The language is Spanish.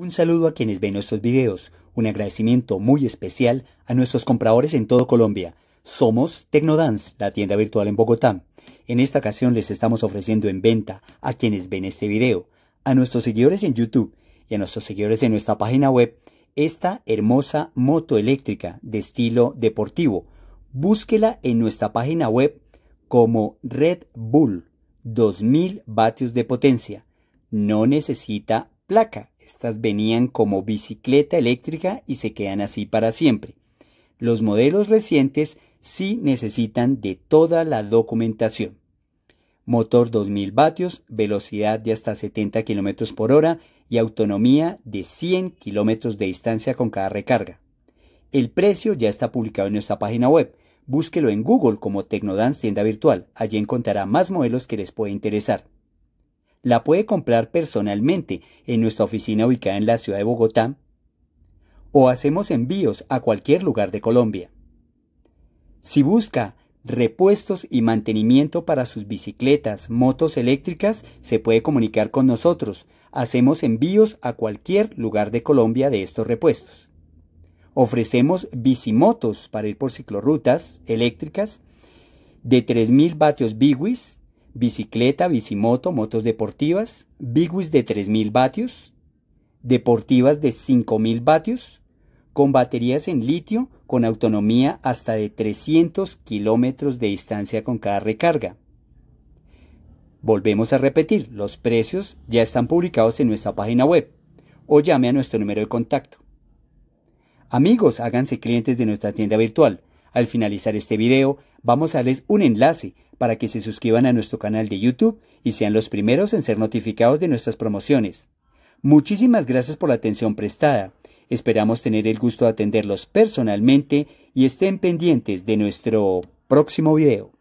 Un saludo a quienes ven nuestros videos, un agradecimiento muy especial a nuestros compradores en todo Colombia. Somos Tecnodance, la tienda virtual en Bogotá. En esta ocasión les estamos ofreciendo en venta a quienes ven este video, a nuestros seguidores en YouTube y a nuestros seguidores en nuestra página web, esta hermosa moto eléctrica de estilo deportivo. Búsquela en nuestra página web como Red Bull 2000 vatios de potencia. No necesita placa. Estas venían como bicicleta eléctrica y se quedan así para siempre. Los modelos recientes sí necesitan de toda la documentación. Motor 2000 vatios, velocidad de hasta 70 km por hora y autonomía de 100 km de distancia con cada recarga. El precio ya está publicado en nuestra página web. Búsquelo en Google como Tecnodance Tienda Virtual. Allí encontrará más modelos que les pueda interesar la puede comprar personalmente en nuestra oficina ubicada en la ciudad de Bogotá o hacemos envíos a cualquier lugar de Colombia. Si busca repuestos y mantenimiento para sus bicicletas, motos eléctricas, se puede comunicar con nosotros. Hacemos envíos a cualquier lugar de Colombia de estos repuestos. Ofrecemos bicimotos para ir por ciclorrutas eléctricas de 3.000 vatios biwis bicicleta, bicimoto, motos deportivas, BigWis de 3000 vatios, deportivas de 5000 vatios, con baterías en litio con autonomía hasta de 300 kilómetros de distancia con cada recarga. Volvemos a repetir, los precios ya están publicados en nuestra página web o llame a nuestro número de contacto. Amigos, háganse clientes de nuestra tienda virtual. Al finalizar este video, vamos a darles un enlace para que se suscriban a nuestro canal de YouTube y sean los primeros en ser notificados de nuestras promociones. Muchísimas gracias por la atención prestada. Esperamos tener el gusto de atenderlos personalmente y estén pendientes de nuestro próximo video.